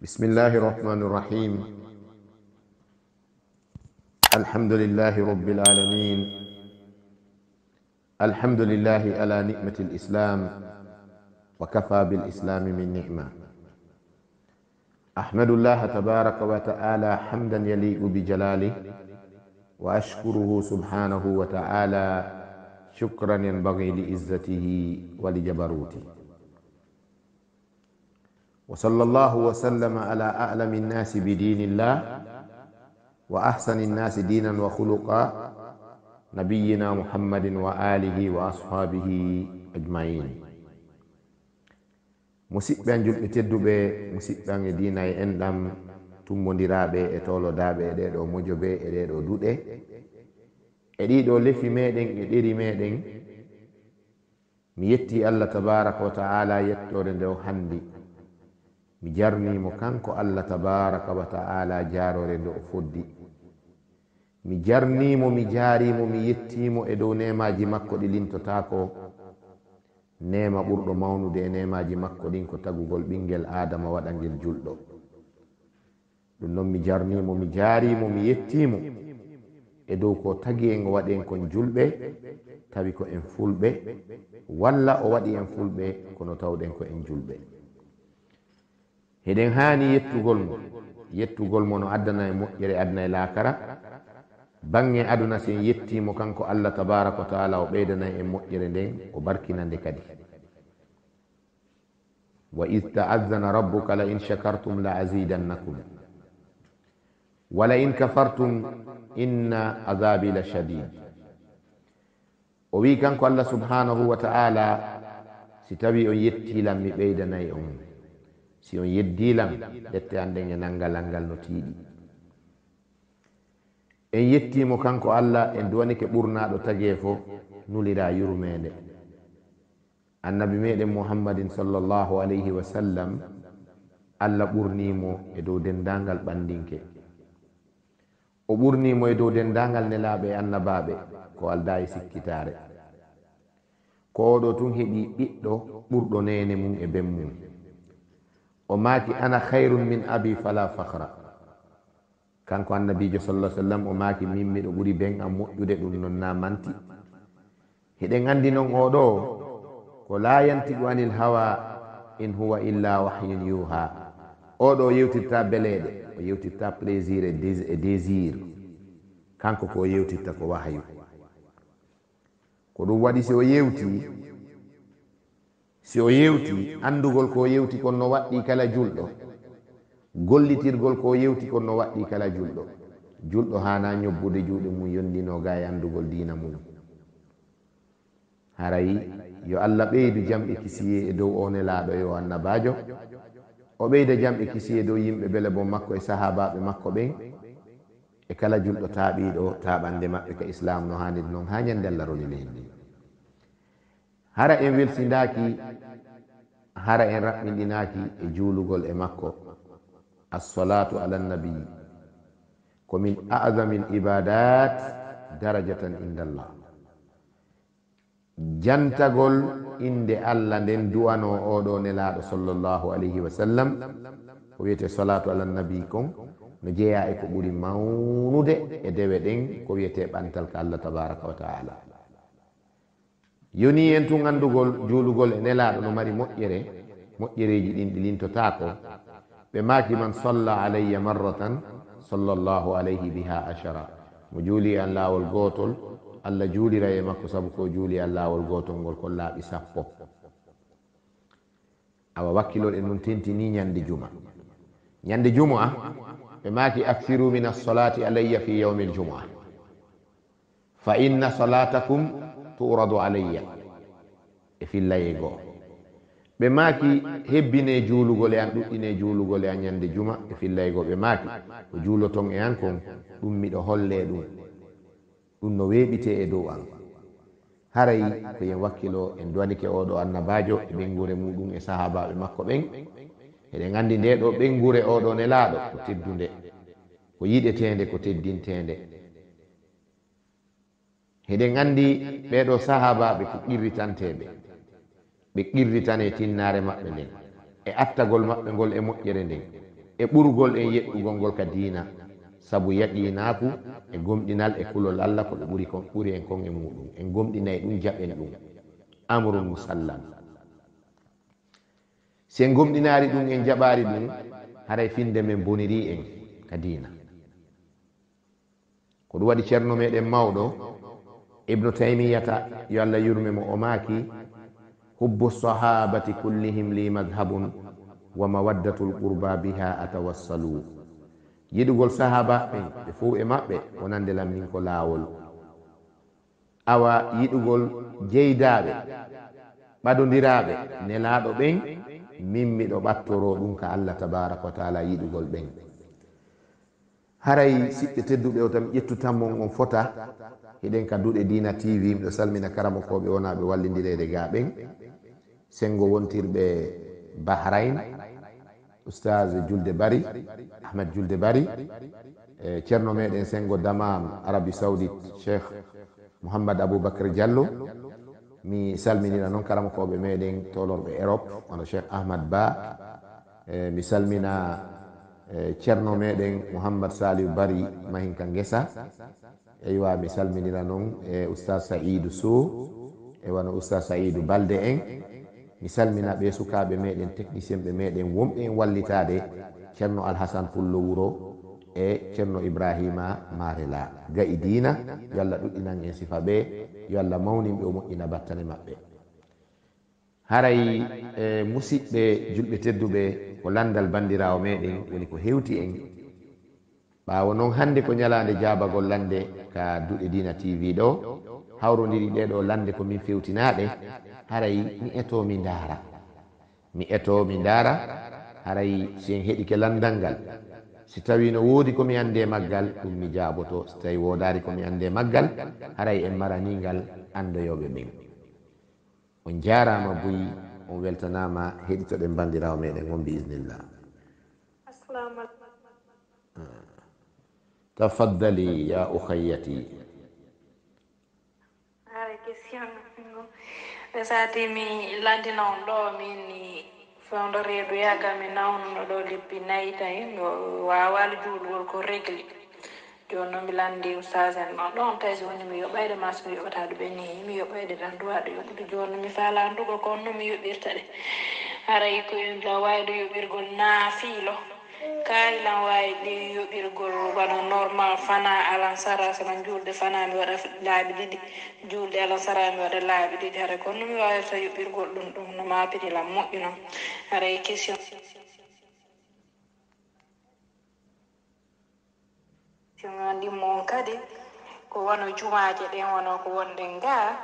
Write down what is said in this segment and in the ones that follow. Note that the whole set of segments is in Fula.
بسم الله الرحمن الرحيم الحمد لله رب العالمين الحمد لله على نعمة الإسلام وكفى بالإسلام من نعمة أحمد الله تبارك وتعالى حمدا يليق بجلاله وأشكره سبحانه وتعالى شكرا ينبغي لعزته ولجبروته وصلى الله وسلم على أعلم الناس بدين الله وأحسن الناس دينا وخلقا نبينا محمد وآله وأصحابه أجمعين musidɓe an julɓe tedduɓe musidɓe an e diina e en ɗam tummodiraɓe e tolodaɓe e ɗeɗo mojoɓe e ɗeɗo duɗe e ɗiɗo lefi meɗen e ɗeri meɗen mi yetti allah tabaraka wa taala yettore nde o hanndi mi jarnimo kanko allah tabaraka wa taala jarore nde o foddi mi jarnimo mi jarimo mi yettimo e dow nemaji makko ɗi lintotako nema ɓurɗo mawnude e nemaji makko ɗin ko tagugol ɓinguel adama waɗa gel julɗo ɗum noon mi jarnimo mi jarimo mi yettimo e dow ko tagi en waɗien kon julɓe tawi ko en fulɓe walla o waɗi en fulɓe kono tawɗen ko en julɓe heɗen hani yettugol mo yettugol mo no addana e moƴƴere adna e laakara bange aduna sen yettimo kanko allah tabaraka wa taala o ɓeydanayi en moƴƴere nden o barkina nde kadi wa id taadzana rabbuka la in shakartum la azidannakum wala in kafartum inna adabi la shadid o wi kanko allah subhanahu wa taala si tawi on yetti lan mi ɓeydanayi on si on yeddilam ƴette hannden e nanngal al ngal no tiiɗi en yettiimo kanko allah en duwanike ɓurnaaɗo tagee fo nuliraa yurmeende annabi meɗen muhammadin sallllahu alayhi wa sallam allah ɓurniimo e dow denndaangal ɓanndinke o ɓurniimo e dow denndaangal nelaaɓe e annabaaɓe ko aldaa e sikkitaare ko oɗo tun heɓii ɓiɗɗo ɓurɗo neene mum e ben mum o maaki ana hayrum min abi fala fahra kanko annabijo sallah sallam o maaki min miɗo ɓuri ben am moƴƴude ɗum noon na manti heɗen andi noon oɗo ko layantigo anil hawa in huwa illa wahyun yuha oɗo yewtirta beleɗe o yewtirta plaisir e, e désir kanko ko yewtirta ko wahayu ko ɗum waɗi si o yewti si o yewti andugol ko yewti kon no waɗɗi kala julɗo gollitirgol ko yewti kon no waɗɗi kala julɗo julɗo hana ñobbude juuɗe mum yondino ga e andugol dina mum harayi yo allah ɓeydu jam e kisiye e dow one laaɗo yo e annabajo o ɓeyda jam e kisiye dow yimɓe bele bon makko e sahabaɓe makko ɓen e kala julɗo taaɓiɗo taaɓande maɓɓe ka islam no hanidi noon ha ñande allah roli leyndi hara en welsindaki hara en raɓɓinɗinaki e juulugol e makko assolatu alannabii ko min azamil ibadat darajatan indallah jantagol inde allah nden du'ano oɗo nelaɗo sallllahu alayhi wa sallam ko wiyete solatu alannabii kon no jeeya e ko ɓuri mawnude e dewe ɗen ko wiyete ɓantal ko allah tabaraka wa taala yoni en tu ngandugol juulugol e nelaɗo no mari moƴƴere moƴƴereji ɗin ɗi lintotako ɓe maki man salla alayya marratan sallllahu alayhi biha achara mo juuli an lawol gotol allah juulira e makko saabu ko juuli an lawol gotol ngol ko laaɓi sappo awa wakkiloɗen nun tentini ñande juma ñande juma ɓe maki acciru min alsolati alayya fi yaumi ljuma fa inna solatakum turadu alayya e fillaye goo ɓe maaki hebbine juulugol e an ɗuɗɗine juulugol e an ñande juma e fillaye goo ɓe maaki ko juuloton e an kon ɗum miɗo holle ɗum ɗum no weeɓite e dow an haray ko yen wakkilo en duwanike oɗo annabajo e ɓengure muɗum e sahabaɓe makko ɓen eɗen andi nde ɗo ɓengure oɗo ne laaɗo ko teddunde ko yiɗetede ko teddintede heɗen anndi ɓeeɗo sahabaɓe ko qirritanteɓe ɓe qirritane tinnare maɓɓe nden e attagol maɓɓe ngol e moƴƴere nden e ɓurgol en yeɗɗugol ngol ka diina sabu yaqinaku e gomɗinal e kulol allah ko ɓe ɓuri kon ɓuri en kon e muɗum en gomɗinayi ɗum jaɓen ɗum amrou musallam si en gomɗinari ɗum en jaɓari ɗum haray finde men boniri en ka diina ko ɗum waɗi ceerno meɗen mawɗo ibnu taymiyata yo allah yurmi mo o maaki hubbu sahabati kullihim li madhabun wa mawaddatu l qurba biha atawassalu yiɗugol sahaba ɓen eh, ɓe fof e maɓɓe wonande lamnin ko laawol awa yiɗugol jeydaaɓe ɓadodiraaɓe nelaaɗo ɓen min miɗo ɓattoro ɗum ka allah tabaraka wa taala yiɗugol ɓen haray siɓɓe tedduɓe o tan ƴettu tanmon on fota hiɗen ka duɗe dina tv miɗo salmina karamo koɓe wonaɓe wallidirede e ga ɓen sengo wontirɓe bahrain oustage julde bari ahmed julde bari e ceerno meɗen sengo damam arabie saudite cheikh mouhammad aboubacar diallo mi salminina noon karamo koɓe meɗen tolorɓe europe wono cheikh ahmad ba e mi salmina e ceerno meɗen mouhammad saliou bari mahin ka guesa eyiwa mi salminira noon e oustad saidou sow e wona oustad saidou balde en mi salmina ɓe sukaɓe meɗen technicien ɓe meɗen wonɓe en wallitade ceerno alhasane pullo wuro e ceerno ibrahima marela gayi dina yo allah ɗuɗɗinan en sifa ɓe yo allah mawninɓe o moƴƴina battane maɓɓe haray e, musidɓe julɓe tedduɓe ko landal bandirawo meɗen woni ko hewti en ɓaawo noon hannde ko ñalaande jaabagol lannde ka duɗe dina tv ɗo hawrodiri ɗeɗo lannde ko min fewtinaaɗe haray mi eto mi ndaara mi eto mi ndaara haray si en heɗike landal ngal si tawi no woodi komi annde maggal ɗum mi jaaboto so tawi woodaari komi annde maggal haray en maraningal anndoyoɓe min on jaarama boyi on weltanama heɗitoɗen bandirawo meɗen on biisnillah تفضلي يا أخيتي ɓesatimi ladinaon ɗo mini fewdo reedu yagami nawnuɗo ɗo lippi nayi tay o wawal juulgol ko régle joni noon mi landi sagen ɗon ɗon tawi so woni mi yoɓayde masque mi yoɓata ɗo ɓeni mi yoɓayde tan duwaɗo yoɓude joni noon mi falandugo konno mi yoɓirta ɗe aray koyen law wawido yoɓirgol naafiilo kayilan di yobir gol wano normal fana alansara jul de fana mi waɗa laabi de julde alansara mi waɗa laabi ɗiɗi hara kono sa yobir gol dum dum no mapirilam moƴƴu noon hara e question di mon kadi ko wono jumaaje den wono ko wonɗen ga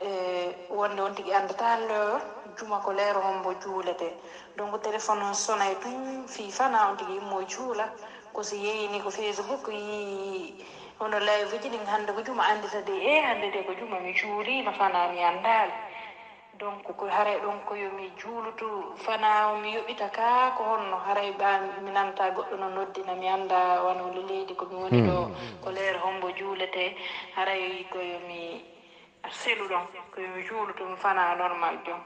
eh, wonde on tigi andata lo juma ko leero hombo mbo juulete donc téléphone on sonay tum fii fana on tigi immo juula ko so yeyini ko facebook yi hono live uji ɗin hannde ko juma anndita de e eh, hannde de ko juma mi juulima fana mi anndaali donc ko haray ɗon ko mi juulutu fana mi yoɓita ka ko honno haray ba mi nanta goɗɗo no noddina mi annda wonole leydi komi woni hmm. ɗo ko leere hombo juulete haray koyomi seluɗon koyomi juulutu mi fana normal jon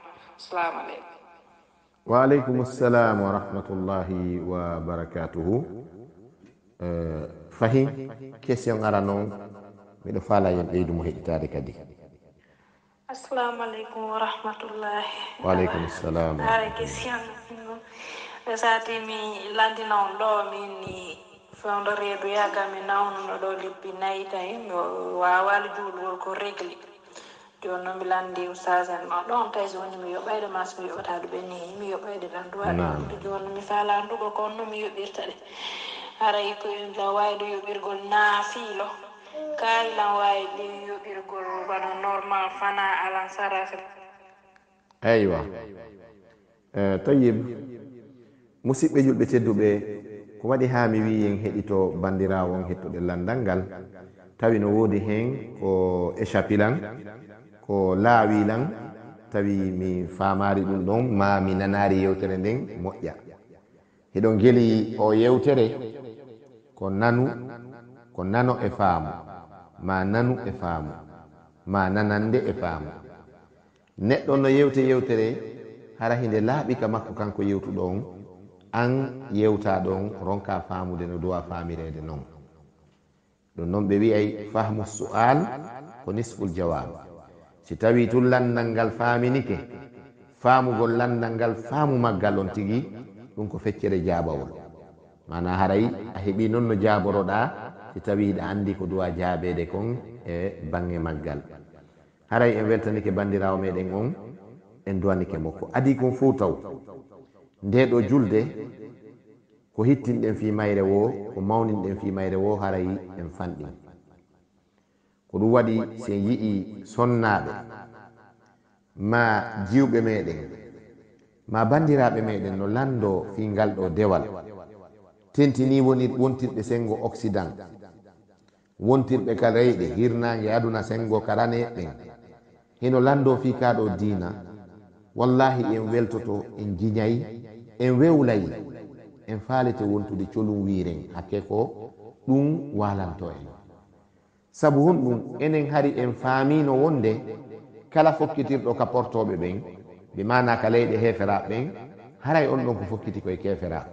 wa aleykum assalam warahmatullahi wabarakatuhu eh, fahim question ara noon miɗo faala yen ɓeydu mo heɗitade kadi assalamu aleykum warahmatullahi waaleykum assalam ara question ɓe sati mi landinon ɗo min ni fewdo reedu yaga mi nawnuno ɗo lebbi nayi tawi mi wawal juulgol ko régle joni noon mi landi sagen ma ɗon tay so woni mi yoɓayde ma somi yoɓata ɗo ɓenni hi mi yoɓayde tan dowaɗe joni mi falanduɗo kon no mi yoɓirta ɗe aray koyla wawido yoɓirgol naafiilo kalilan wawi ɗe yoɓirgol bana normal fana alan sarase eywa eh, toyib musidɓe julɓe tedduɓe ko waɗi ha mi wiyen heɗito bandirawon hettoɗe landal ngal tawi no wodi hen ko échapilan e ko laawi lan tawi mi faamari ɗum ɗon ma mi nanari yewtere nden moƴƴa heɗo geli o yewtere ko nanu ko nano e faamu ma nanu e faamu ma nanande e faamu neɗɗo no yewte yewtere hara hinde laaɓi ka makko kanko yewtuɗon an yewta ɗon ronka faamude no duwa faamirede noon ɗum noon ɓe wiyay fahmu sual ko nisful jawaba si tawi tun landal ngal faminike famugol landal ngal famu maggal on tigi ɗum ko feccere jabawol mana haray a heeɓi noon no jaboroɗa si tawi ɗa andi ko duwa jabede kon e bangge maggal haray en weltanike bandirawo meɗen on en duwanike mokko adi kon fo taw nde ɗo julde ko hittinɗen fi mayre wo ko mawninɗen fi mayre wo haray en fanɗin ko ɗum waɗi sen yi'i sonnaɓe ma jiwɓe meɗen ma bandiraɓe meɗen no lando fi ngal dewal tentini woni wontirɓe sengo occident wontirɓe ka reyɗe hirnangue aduna sengo karane ɓen heno lando fi kaɗo diina wallahi en weltoto en jiñayi en wewlayi en faalete wontude colum wiren hakke ko ɗum walanto en sabu hunɗum enen hari en faamino wonde kala fokkitirɗo ka portoɓe ɓen bi mana ka leyɗe heferaɓe ɓen haray on ɗon ko fokkiti koye keferaɓe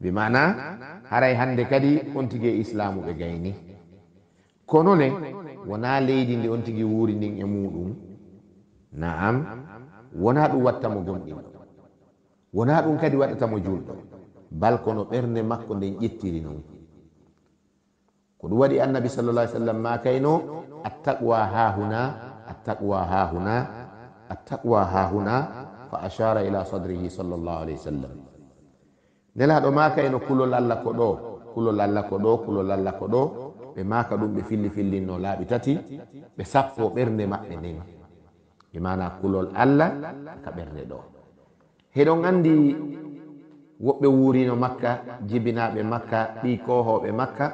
bi mana haray hande kadi on tigui e islamu ɓe gayni konone wona leydi ndi on tigui wuuri ndin e muɗum naam wona ɗum wattamo gonɗin wona ɗum kadi waɗatamo julɗo bal kono ɓernde makko nden ƴettiri noon ko ɗum waɗi annabi sallallah ai sallam ma kayno attaqwa ha huna attaqwa ha huna attaqwa ha huna fa ashara ila sadrihi sallallahu alayhi wa sallam nelaɗo ma kayno kulol allah ko ɗo kulol allah ko ɗo kulol allah ko ɗo ɓe maka ɗum ɓe filli fillinno laaɓi tati ɓe sappo ɓernde maɓɓe nden ɓe mana kulol allah ka ɓernde ɗo heɗon andi woɓɓe wurino makka jibinaɓe makka ɓi kohoɓe makka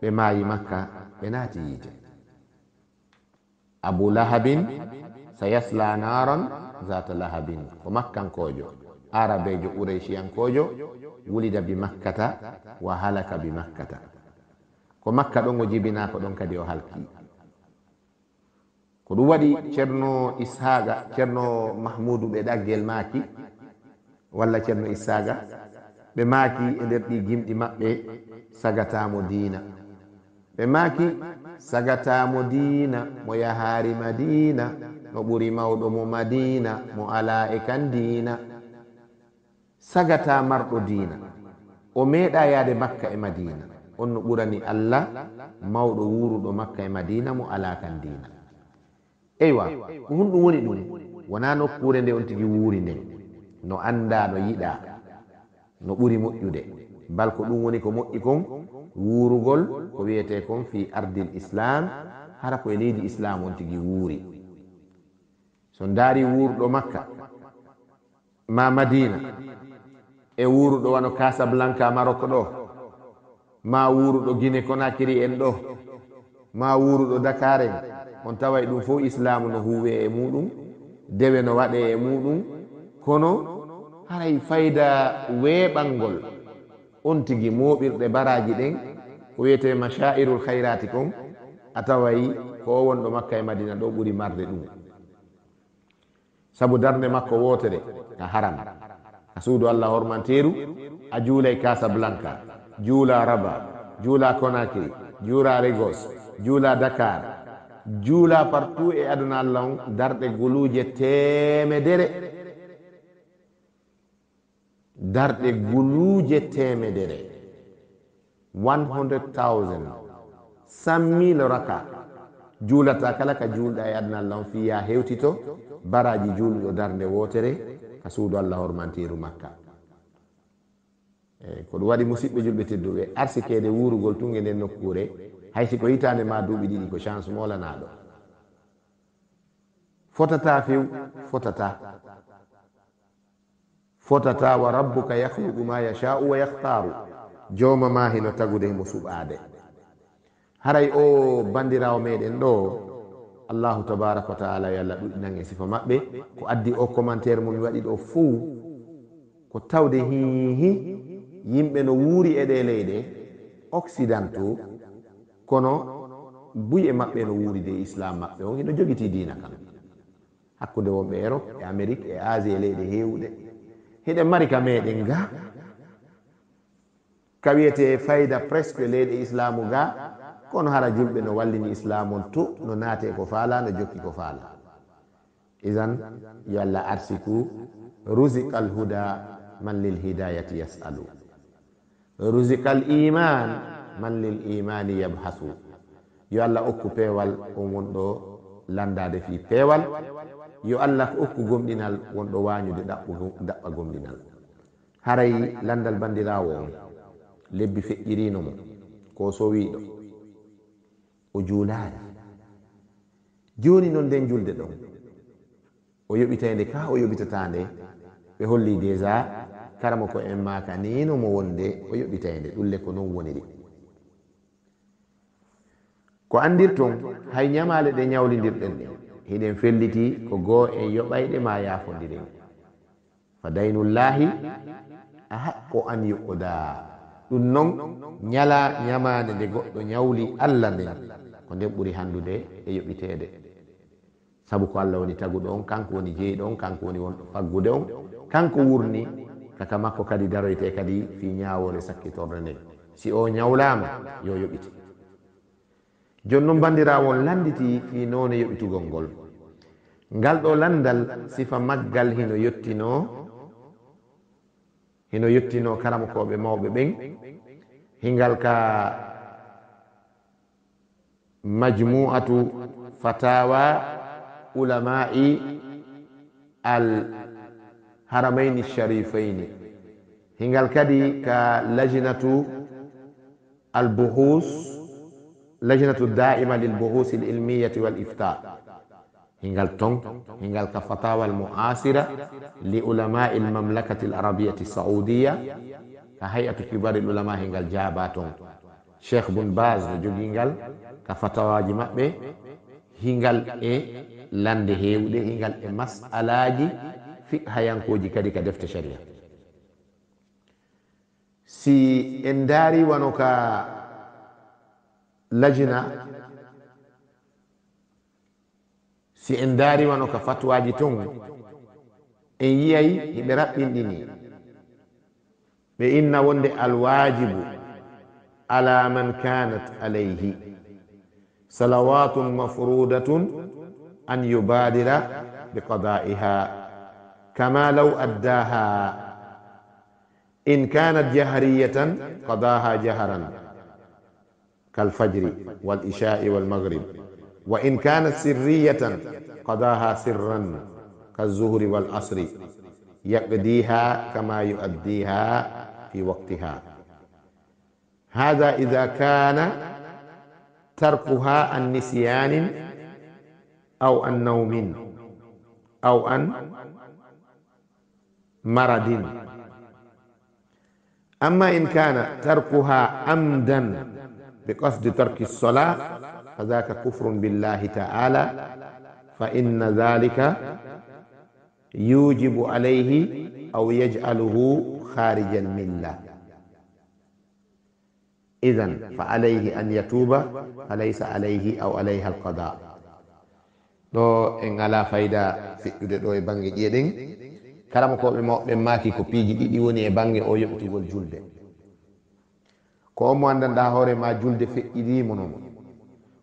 ɓe maayi makka ɓe naati yiije abu lahabin sayasla naron zata lahabin ko makkankojo arabejo ourechiyankojo wulida bi makkata wa halaka bi makkata ko makka ɗon o jibinako ɗon kadi o halki ko ɗum waɗi ceerno ishaga ceerno mahmudu ɓe ɗaggel maaki walla ceerno ishaga ɓe maaki e nder ɗi gimɗi maɓɓe sagatamo diina ɓe maki sagatamo diina mo yahaari madina no ɓuri mawɗo mo madina mo ala e kan diina sagata marɗo diina o meeɗa yahde makka e madina on no ɓurani allah mawɗo wuuruɗo makka e madina mo ala kan diina eywa hunɗum woni ɗum wona nokkure nde on tigi wuuri nden no annda no yiɗa no ɓuri moƴƴude bal ko ɗum woni ko moƴƴi kon wuurugol ko wiyete kon fi ardi l islam hara koye leydi islam on tigi wuuri so daari wuurɗo makka ma madina e wuuruɗo wano casablanca marok ɗo ma wuuruɗo guine conakiri en ɗo ma wuuruɗo dakar en on taway ɗum fo islamu no huwe e muɗum dewe no waɗe e muɗum kono haray fayda weeɓalngol on tigi moɓirɗe baraji ɗen ko wiyete machairul hayrati kon a tawayi ko o wonɗo makka e madina ɗo ɓuri marde ɗum saabu darde makko wotere ka haram a suudu allah hormanteru a juulay casablanca juula raba juula conacri juula regos juula dakar juula partout e aduna allah on darɗe guluje temedere darɗe guluuje temedere 100000 sammil raka juulata kala ka juulɗa e adna allah on fi ya hewti to baraji juulɗo darde wotere ka suudu allah hormantiru makka eyi ko ɗum waɗi musidɓe julɓe tedduɓe arsikede wuurugol tunge nden nokkure haysi ko hitande ma duuɓi ɗiɗi ko chance molanaɗo fotata few fotata fotata wa rabbuka yahluqu ma yachau wa yahtaru jomama hino tagude mo suɓade haray o bandirawo meɗen ɗo allahu tabaraka wa taala yo allah ɗuɗinan e sifa maɓɓe ko addi o commentaire momi waɗi ɗo fou ko tawde hihi yimɓe no wuuri e ɗe leyɗe occidentau kono buye maɓɓe no wuuri de islam maɓɓe o hino joguiti dina kan hakkude wonɓe erope e amérique e asie leyɗe hewɗe hiɗe mari ka meɗen nga ka wiyete fayida presque e leyɗe islamu ga kono hara julɓe no wallini islamu on to no naate ko faala no jokki ko faala isan yoallah arsiku rusiqal huda man lil hidayati yasalu rusiqal iman man lil imani yabhasu yo allah okku peewal on wonɗo landade fi peewal yo allah ko okku gomɗinal wonɗo wañude daɓɓa gomɗinal haray landal bandirawo on lebbi feƴƴirino mo ko sowiɗo o juulaani joni noon nden julde ɗon o yoɓitede ka o yoɓitatande ɓe holli déjà karama ko en maka nino mo wonde o yoɓitede ɗulle ko non woniri ko andirton hay ñamale ɗe ñawlidirɗen ɗen hiɗen felliti ko goo en yoɓayɗe ma yafodiren fa daynullahi a haqqo an yuqda ɗum noon ñala ñamade nde goɗɗo ñawli allah nden ko nden ɓuri handude e yoɓitede saabu ko allah woni taguɗo on kanko woni jeeyiɗo on kanko woni wonɗo faggude on kanko wurni kaka makko kadi daroyte kadi fi ñawore sakkitorre nden si o ñawlama yo yoɓite jonnon bandirawo landiti fi noone yoɓitugol ngol ngal ɗo landal sifa maggal hino yettino hino yettino karama koɓe mawɓe ɓen hingal ka majmu'atu fatawa ulama'i al haramaini sharifaini hingal kadi ka lajnatu al buhus لجنة الدائمة للبحوث العلمية والإفتاء هنغال تونغ هنغال كفتاوى المعاصرة لعلماء المملكة العربية السعودية كهيئة كبار العلماء هنغال جابا تونغ شيخ بن باز جوجي هنغال كفتاوى جمعبه هنغال إيه لند هيوده هنغال إيه جي في هيانكوجي كدي كدفت شريعة سي انداري ونوكا لجنة سينداري وانو كفت واجتون إن يي برب الدين بإن وند الواجب على من كانت عليه صلوات مفروضة أن يبادر بقضائها كما لو أداها إن كانت جهرية قضاها جهرا كالفجر والإشاء والمغرب وإن كانت سرية قضاها سرا كالزهر والعصر يقضيها كما يؤديها في وقتها هذا إذا كان تركها عن نسيان أو عن نوم أو عن مرض أما إن كان تركها عمدا بقصد ترك الصلاة فذاك كفر بالله تعالى فإن ذلك يوجب عليه أو يجعله خارج الملة إذا فعليه أن يتوب فليس عليه أو عليها القضاء ɗo en ala fayda fiɗɗude ɗo e bange ƴeeɗen kala mo koɓe mawɓe maaki ko piiji ɗiɗi woni e bange o julde ko omo andanɗa hoore ma julde feƴƴirimo noon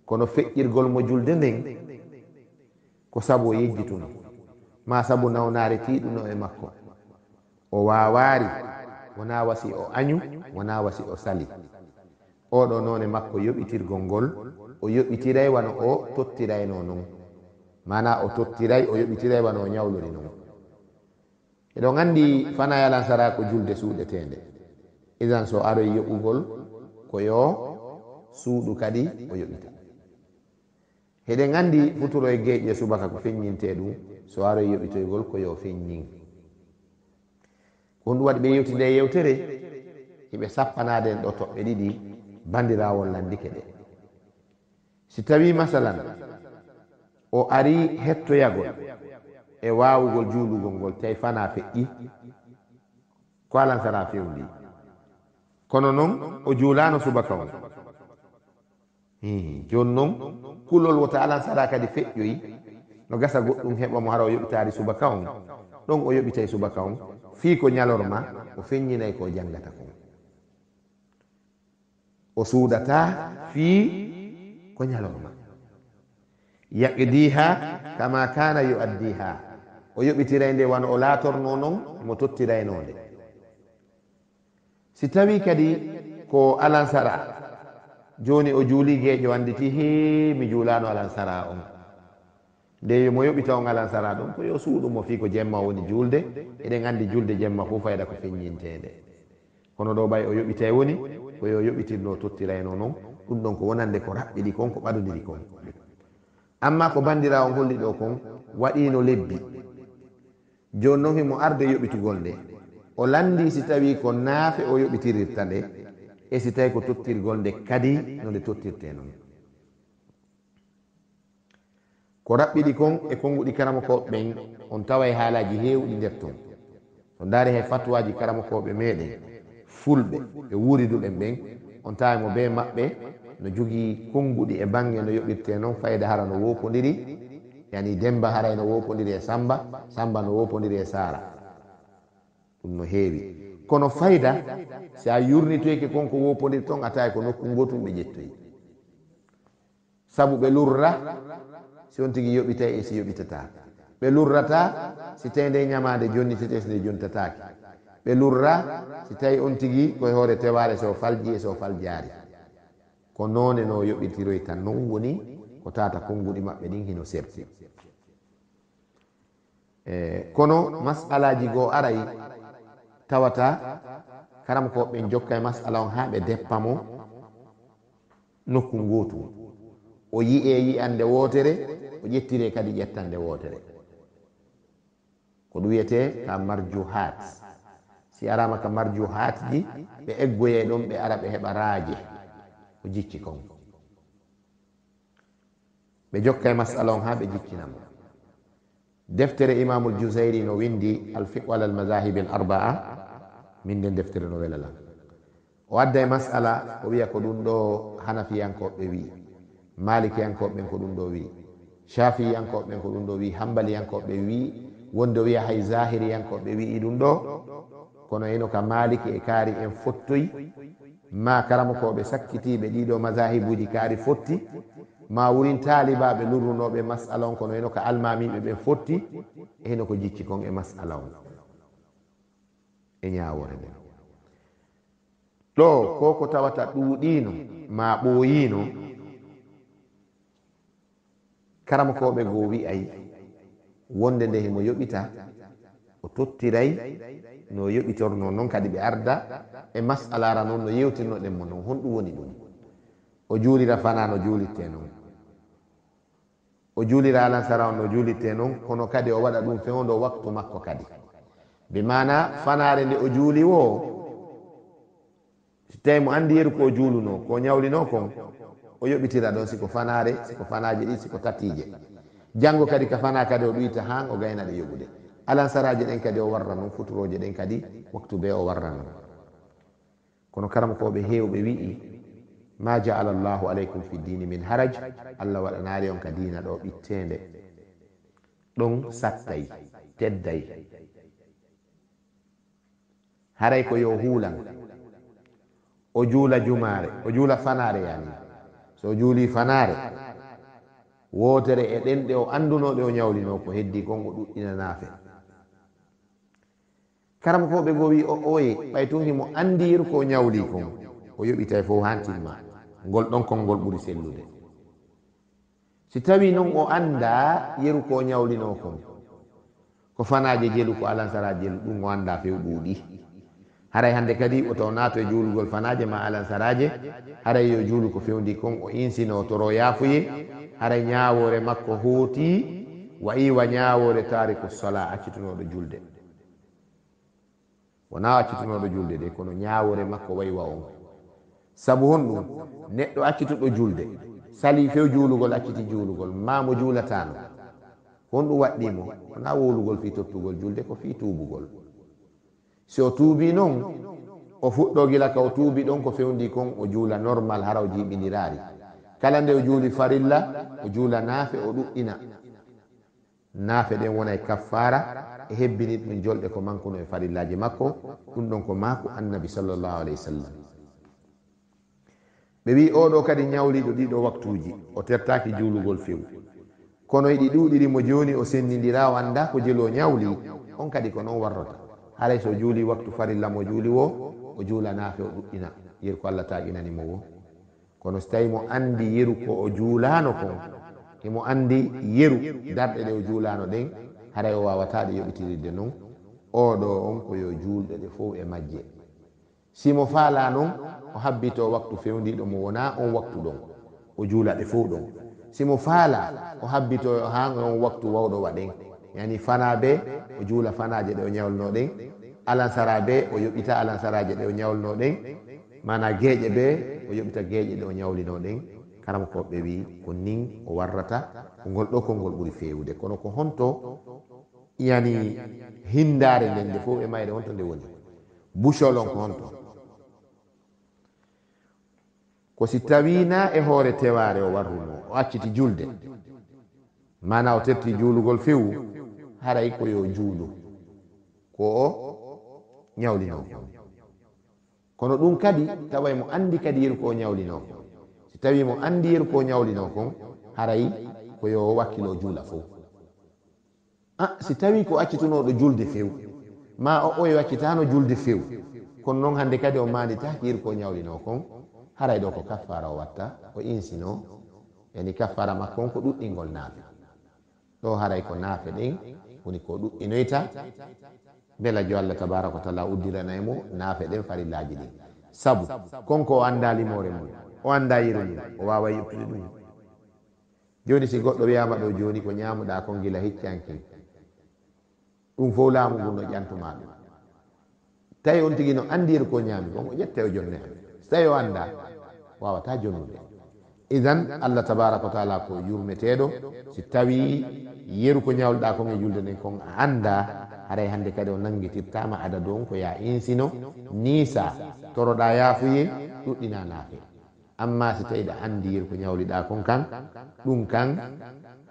kono feƴƴirgol mo julde nden ko saabu o yejjituno ma saabu nawnare tiɗuno e makko o wawari wona wasi o añu wona wasi o sali oɗo none makko yoɓitirgol ngol o yoɓitiray wano o tottirayno noon mana o tottiray o yoɓitiray wano o ñawlori noon eɗon andi fanayalansara ko julde suuɗetede idan so aroye yoɓugol ko yo suuɗu kadi o yoɓita heɗen gandi futuro e gueƴƴe subaka ko feññinte ɗum so aro e yoɓitoygol ko yo feññin ko ɗum waɗi ɓe yewti nde e yewtere eɓe sappanade en ɗo toɓɓe ɗiɗi bandirawol landike ɗe si tawi masalan o ari hettoyagol e wawugol julugol ngol tawi fana feƴƴi ko alansara fewndi kono noon o julano subaka o joni noon kulol wota alan saraka di feƴƴoyi no gasa goddum heba mo haro yobitaari yoɓitari subaka on o yobitaay subaka fi ko nyalorma o feññinayi ko jangata ko o sudata fi ko ñalorma yaqdiha kama kana yuaddiha o yoɓitiray wan o latorno non mo tottirayno nde si tawi kadi ko alansara joni o juuli geeƴo wanditi he mi juulano alansara on nde mo yoɓi taw alansara ɗum ko yo suuɗumo fii ko jemma woni juulde eɗen anndi julde jemma fof fayda ko feññintede kono ɗo ɓay o yoɓite woni ko yo yoɓitinno tottirayno noon ɗum ɗon ko wonande ko raɓɓiɗi kon ko ɓaɗodiri kon amma ko bandira on holli ɗo kon waɗino lebbi joni noon himo arde yoɓitugol nde o landi si tawi ko naafe o yoɓitirirta nde e si tawi ko tottirgol nde kadi no nde tottirte noon ko raɓɓiɗi kon e konnguɗi karamakoɓe ɓen on tawa e haalaji heewɗi nder toon to daari hay fatuwaji karamakoɓe meɗen fulɓe e wuriduɓen ɓen on tawa mo be maɓɓe no jogii konnguɗi e bange no yoɓirte noon fayda hara no wopodiri yani demba hara no wopodiri e samba samba no wopodiri e saara ɗum no heewi kono fayda si a yurnitoyke konko woponir ton a tawi ko nokkun gotum ɓe ƴettoyi saabu ɓe lurra si on tigui yoɓitay e si yoɓitatake ɓe lurrata si tawi nde ñamade jonnitete si nde jontatake ɓe lurra si tawi on tigui koye hoore teware so falji e so faljaari ko noone no yoɓitiroy tan noon woni ko tata konguɗi mabɓe ɗin hino serti e eh, kono masalaji goo arayi tawata karama ko ɓe jokka e masala on ha ɓe deppa mo nokku gotu o yiye yiyande wotere o ƴettire kadi ƴettande wotere ko ɗum wiyete ka marju hat si arama ka marju hat ji ɓe eggoye ɗum ɓe ara ɓe heɓa raaje ko jicci kon ɓe jokka e masala on ha ɓe jiccinamo deftere imamu ljousayri no windi alfiwal almasahibi al arbaa min nden deftere no welalan o adda e masala o wiya ko ɗum ɗo hanafiyankoɓe wi malikiyankoɓeɓen ko ɗum ɗo wi shafiyankoɓeɓen ko ɗum ɗo wi hambaliyankoɓe wi wonde o wiya hay zahiriyankoɓe wi i ɗum ɗo kono eno ka maliki e kaari en fottoy ma karamokoɓe sakkitiɓe ɗiɗo masahibuji kaari fotti ma wurin talibaɓe lurrunoɓe masala on kono heno ko almamiɓe ɓe fotti heno ko jicci kon e masala on e ñawore nden ɗo ko ko tawata ɗuuɗino ma ɓooyino karama koɓe goo wi'ay wonde nde hemo yoɓita o tottiray no yoɓitorno noon kadi ɓe arda e masalara noon no yewtirno ɗen mo noon honɗum woni ɗum o juulira fana no juulitte noon o juulira alan sara on no juulirte noon kono kadi o waɗa ɗum fewndo waktu makko kadi bi mana fanare nde o juuli wo so tawi mo andi yeru ko juuluno ko ñawlino kon o yoɓitira ɗon siko fanare siko fanaji ɗi siko tatije janngo kadi ka fana kadi o ɗuyta han o gayna ɗe yoɓude alan saraji ɗen kadi o warra noon futuroje ɗen kadi waktu be o warra noon kono karama koɓe hewɓe wi'i ma jaala llahu aleykum fi dini min haraj allah waɗanari on ka dina ɗo ɓittede ɗum sattay teddayi haray ko yo huulan o juula jumaare o juula fanare yani so juuli fanare wotere e ɗenɗe o andunoɗe o ñawlino ko heddi kon o ɗuɗɗinanaafe karam koɓe goowi o oye ɓay tuhimo andir ko ñawli kon o yoɓitay fo hantinma ngol ɗon kon ngol ɓuri sellude si tawi noon o annda yeru ko ñawlino kon ko fanaje jelu ko alansara jelu ɗum o annda few ɓuuɗi haray hannde kadi oto naato e juulugol fanaje ma alansaraje haray yo juulu ko fewndi kon o insino toro yaafuye haray ñaawore makko hooti wa iwa ñaawore tariku sola accitunoɗo julde wona accitunoɗo julde de kono ñaawore makko wayiwa on sabu hon ɗum neɗɗo accituɗo julde sali few juulugol acciti juulugol mamo juulatano hon ɗum waɗɗimo wona wuulugol fi tottugol julde ko fi tuubugol si o tuubi noon o fuɗɗo gila ka o tuubi ɗon ko fewndi kon o juula normal hara o jiiɓiniraari kala nde o juuli farilla o juula naafe o ɗuɗɗina naafe ɗen wona e kaffara e hebbini ɗum jolɗe ko mankono e farillaji makko ɗum ɗon ko maako annabi sallllahu alayhi wa sallam ɓe wi oɗo kadi ñawliɗo ɗiɗo waktuji o tertaki juulugol few kono yiɗi ɗuɗirimo joni o sennidira wanda ko jelo ñawli on kadi ko noon warrota haray so juuli waktu farillamo juuli wo o juulanafe o ɗuɗɗina yeru ko allah taƴinanimo wo kono so tawi mo andi yeru ko o juulano kon emo andi yeru darɗe ɗe o juulano ɗen haray o wawata ɗe yoɓitiridde noon oɗo on ko yo juulɗe ɗe fo e majje simo faala noon o habbito waktu fewndiɗo mo wona on waktu ɗon o juulaɓe fo ɗon simo faala o habbito ha on waktu wawɗo waɗen yani fana be o juula fanaje ɗe o ñawolnoɗen alansara be o yoɓita alansaraje ɗe o ñawolnoɗen mana geeƴe be o yoɓita geeƴe ɗe o ñawlinoɗen karama koɓɓe wi ko nin o warrata ngol ɗo kolngol ɓuuri fewde kono ko honto yani hindare nden nde fo e mayre honto nde woni bouchol on ko honto ko si tawina e hoore teware o warruno o acciti julde mana o tetti juulugol few haray koyo juulo ko o ñawlinoko kono ɗum kadi tawa mo andi kadi yeru ko ñawlinoko si tawi mo andi yeru ko ñawlinokon haray koyo wakkilo juula fo ah, si tawi ko accitunoɗo julde few ma o oye waccitano julde few kono noon hande kadi o manitaki yeru ko ñawlinokon haray ɗo ko kaffara o watta o insino yani kaffara makko on ko ɗuɗɗingol naafe ɗo haray ko naafe ɗin woni ko ɗuɗɗinoyta bela jo allah tabaraka wa taala uddiranayi mo naafe ɗen farillaji ɗin sabu konko o annda limore mum o annda yiro mum o wawa yettude ɗum joni si goɗɗo wiyama ɗo joni ko ñamuɗa kon gila heccanki ɗum fo laamu ngu no ƴantuma ɗum tawi on tigui no andir ko ñaami kon o ƴetta o jonne am sey o annda wawata jonnude idan allah tabaraka wa taala ko yurmeteɗo si tawi yeru ko ñawluɗa kon e julde nden kon a annda haray hannde kadi o nangitirtama adado on ko ya insino niisa toroɗa yaafuye ɗuɗɗina naafe amma si tawi ɗa anndi yeru ko ñawliɗa kon kan ɗum kan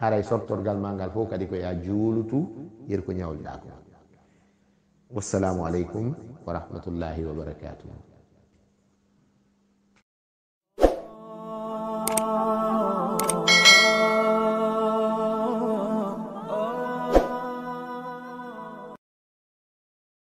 haray sortorgal ma ngal fof kadi ko ya juulutu yeru ko ñawliɗa kon wassalamu aleykum wa rahmatullahi wa barakatuhu